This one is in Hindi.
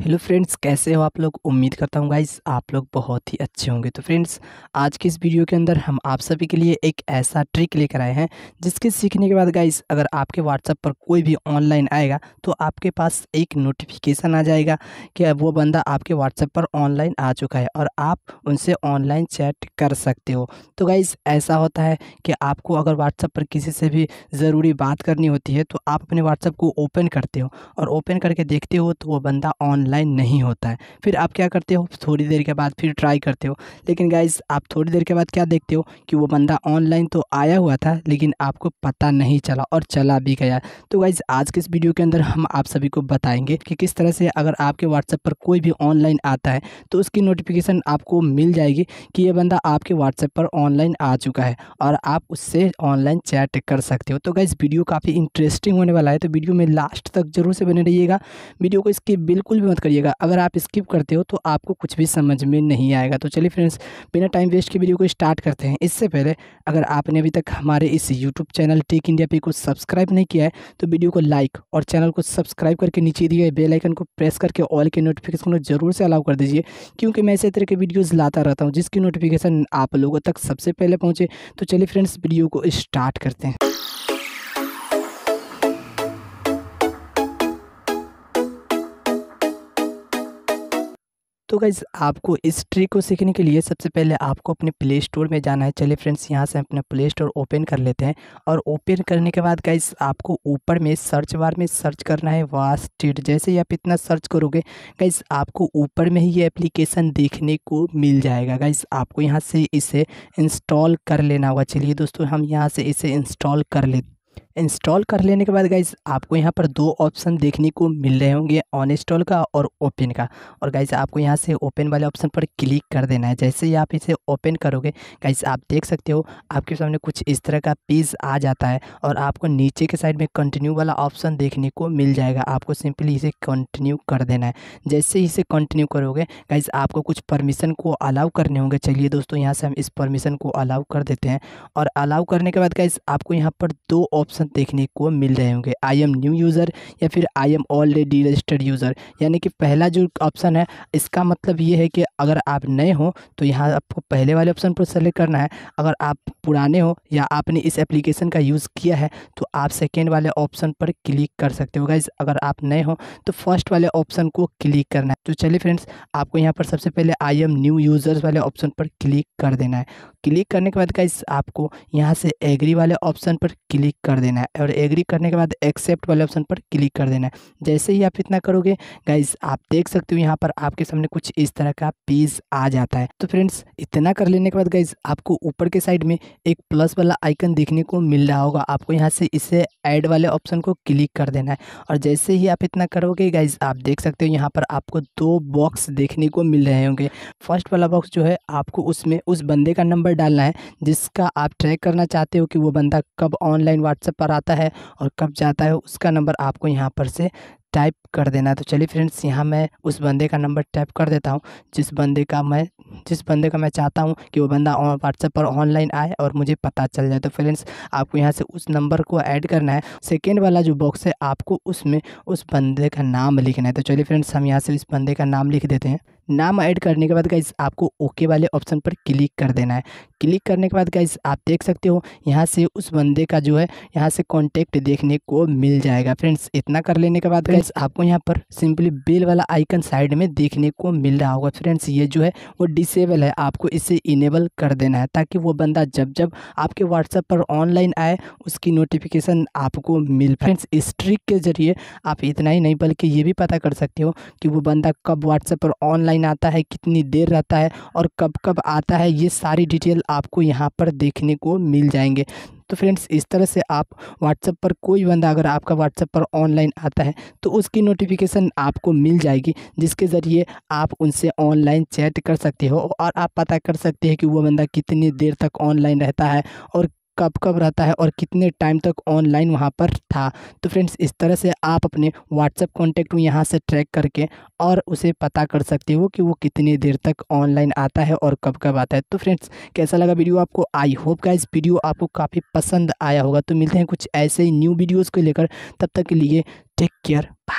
हेलो फ्रेंड्स कैसे हो आप लोग उम्मीद करता हूँ गाइज़ आप लोग बहुत ही अच्छे होंगे तो फ्रेंड्स आज के इस वीडियो के अंदर हम आप सभी के लिए एक ऐसा ट्रिक लेकर आए हैं जिसके सीखने के बाद गाइज़ अगर आपके व्हाट्सअप पर कोई भी ऑनलाइन आएगा तो आपके पास एक नोटिफिकेशन आ जाएगा कि वो बंदा आपके व्हाट्सअप पर ऑनलाइन आ चुका है और आप उनसे ऑनलाइन चैट कर सकते हो तो गाइज़ ऐसा होता है कि आपको अगर व्हाट्सअप पर किसी से भी ज़रूरी बात करनी होती है तो आप अपने व्हाट्सअप को ओपन करते हो और ओपन करके देखते हो तो वो बंदा ऑनलाइन ऑनलाइन नहीं होता है फिर आप क्या करते हो थोड़ी देर के बाद फिर ट्राई करते हो लेकिन गाइज आप थोड़ी देर के बाद क्या देखते हो कि वो बंदा ऑनलाइन तो आया हुआ था लेकिन आपको पता नहीं चला और चला भी गया तो गाइज आज के इस वीडियो के अंदर हम आप सभी को बताएंगे कि किस तरह से अगर आपके व्हाट्सएप पर कोई भी ऑनलाइन आता है तो उसकी नोटिफिकेशन आपको मिल जाएगी कि ये बंदा आपके व्हाट्सएप पर ऑनलाइन आ चुका है और आप उससे ऑनलाइन चैट कर सकते हो तो गाइज वीडियो काफ़ी इंटरेस्टिंग होने वाला है तो वीडियो में लास्ट तक जरूर से बने रहिएगा वीडियो को इसके बिल्कुल भी मत करिएगा अगर आप स्किप करते हो तो आपको कुछ भी समझ में नहीं आएगा तो चलिए फ्रेंड्स बिना टाइम वेस्ट के वीडियो को स्टार्ट करते हैं इससे पहले अगर आपने अभी तक हमारे इस यूट्यूब चैनल टेक इंडिया पे को सब्सक्राइब नहीं किया है तो वीडियो को लाइक और चैनल को सब्सक्राइब करके नीचे दिए गए बेलाइकन को प्रेस करके ऑल के नोटिफिकेशन को जरूर से अलाउ कर दीजिए क्योंकि मैं ऐसे तरह के वीडियोज़ लाता रहता हूँ जिसकी नोटिफिकेशन आप लोगों तक सबसे पहले पहुँचे तो चलिए फ्रेंड्स वीडियो को स्टार्ट करते हैं तो गाइज़ आपको इस ट्रिक को सीखने के लिए सबसे पहले आपको अपने प्ले स्टोर में जाना है चलिए फ्रेंड्स यहाँ से अपना प्ले स्टोर ओपन कर लेते हैं और ओपन करने के बाद गाइज़ आपको ऊपर में सर्च बार में सर्च करना है वास्टिड जैसे ही आप इतना सर्च करोगे गाइज़ आपको ऊपर में ही ये एप्लीकेशन देखने को मिल जाएगा गाइज़ आपको यहाँ से इसे इंस्टॉल कर लेना होगा चलिए दोस्तों हम यहाँ से इसे इंस्टॉल कर लेते इंस्टॉल कर लेने के बाद गाइज आपको यहाँ पर दो ऑप्शन देखने को मिल रहे होंगे ऑन इंस्टॉल का और ओपन का और गाइज आपको यहाँ से ओपन वाले ऑप्शन पर क्लिक कर देना है जैसे ही आप इसे ओपन करोगे गाइज आप देख सकते हो आपके सामने कुछ इस तरह का पेज आ जाता है और आपको नीचे के साइड में कंटिन्यू वाला ऑप्शन देखने को मिल जाएगा आपको सिंपली इसे कंटिन्यू कर देना है जैसे ही इसे कंटिन्यू करोगे गाइज आपको कुछ परमिशन को अलाउ करने होंगे चलिए दोस्तों यहाँ से हम इस परमिशन को अलाउ कर देते हैं और अलाउ करने के बाद गाइज आपको यहाँ पर दो ऑप्शन ऑप्शन देखने को मिल रहे होंगे आई एम न्यू यूज़र या फिर I am already registered user यानी कि पहला जो ऑप्शन है इसका मतलब ये है कि अगर आप नए हो तो यहाँ आपको पहले वाले ऑप्शन पर सेलेक्ट करना है अगर आप पुराने हो या आपने इस एप्लीकेशन का यूज़ किया है तो आप सेकेंड वाले ऑप्शन पर क्लिक कर सकते हो गाइज अगर आप नए हो तो फर्स्ट वाले ऑप्शन को क्लिक करना है तो चलिए फ्रेंड्स आपको यहाँ पर सबसे पहले आई एम न्यू यूज़र्स वाले ऑप्शन पर क्लिक कर देना है क्लिक करने के बाद का आपको यहाँ से एग्री वाले ऑप्शन पर क्लिक कर देना है और एग्री करने के बाद एक्सेप्ट वाले ऑप्शन पर क्लिक कर देना है जैसे ही आप इतना करोगे गाइज आप देख सकते हो यहाँ पर आपके सामने कुछ इस तरह का पेज आ जाता है तो फ्रेंड्स इतना कर लेने के बाद गाइज आपको ऊपर के साइड में एक प्लस वाला आइकन देखने को मिल रहा होगा आपको यहाँ से इसे ऐड वाले ऑप्शन को क्लिक कर देना है और जैसे ही आप इतना करोगे गाइज आप देख सकते हो यहाँ पर आपको दो बॉक्स देखने को मिल रहे होंगे फर्स्ट वाला बॉक्स जो है आपको उसमें उस बंदे का नंबर नंबर डालना है जिसका आप ट्रैक करना चाहते हो कि वो बंदा कब ऑनलाइन व्हाट्सएप पर आता है और कब जाता है उसका नंबर आपको यहाँ पर से टाइप कर देना तो चलिए फ्रेंड्स यहाँ मैं उस बंदे का नंबर टाइप कर देता हूँ जिस बंदे का मैं जिस बंदे का मैं चाहता हूँ कि वो बंदा व्हाट्सएप पर ऑनलाइन आए और मुझे पता चल जाए तो फ्रेंड्स आपको यहाँ से उस नंबर को ऐड करना है सेकेंड वाला जो बॉक्स है आपको उसमें उस बंदे का नाम लिखना है तो चलिए फ्रेंड्स हम यहाँ से इस बंदे का नाम लिख देते हैं नाम ऐड करने के बाद गाइज आपको ओके वाले ऑप्शन पर क्लिक कर देना है क्लिक करने के बाद गाइज आप देख सकते हो यहाँ से उस बंदे का जो है यहाँ से कॉन्टैक्ट देखने को मिल जाएगा फ्रेंड्स इतना कर लेने के बाद गाइज आपको यहाँ पर सिंपली बेल वाला आइकन साइड में देखने को मिल रहा होगा फ्रेंड्स ये जो है वो डिसेबल है आपको इसे इनेबल कर देना है ताकि वो बंदा जब जब आपके व्हाट्सएप पर ऑनलाइन आए उसकी नोटिफिकेशन आपको मिल फ्रेंड्स इस ट्रिक के ज़रिए आप इतना ही नहीं बल्कि ये भी पता कर सकते हो कि वो बंदा कब व्हाट्सएप पर ऑनलाइन आता है कितनी देर रहता है और कब कब आता है ये सारी डिटेल आपको यहाँ पर देखने को मिल जाएंगे तो फ्रेंड्स इस तरह से आप व्हाट्सएप पर कोई बंदा अगर आपका व्हाट्सएप पर ऑनलाइन आता है तो उसकी नोटिफिकेशन आपको मिल जाएगी जिसके ज़रिए आप उनसे ऑनलाइन चैट कर सकते हो और आप पता कर सकते हैं कि वो बंदा कितनी देर तक ऑनलाइन रहता है और कब कब रहता है और कितने टाइम तक ऑनलाइन वहाँ पर था तो फ्रेंड्स इस तरह से आप अपने व्हाट्सएप कॉन्टैक्ट में यहाँ से ट्रैक करके और उसे पता कर सकते हो कि वो कितनी देर तक ऑनलाइन आता है और कब कब आता है तो फ्रेंड्स कैसा लगा वीडियो आपको आई होप का इस वीडियो आपको काफ़ी पसंद आया होगा तो मिलते हैं कुछ ऐसे ही न्यू वीडियोज़ को लेकर तब तक के लिए टेक केयर बाय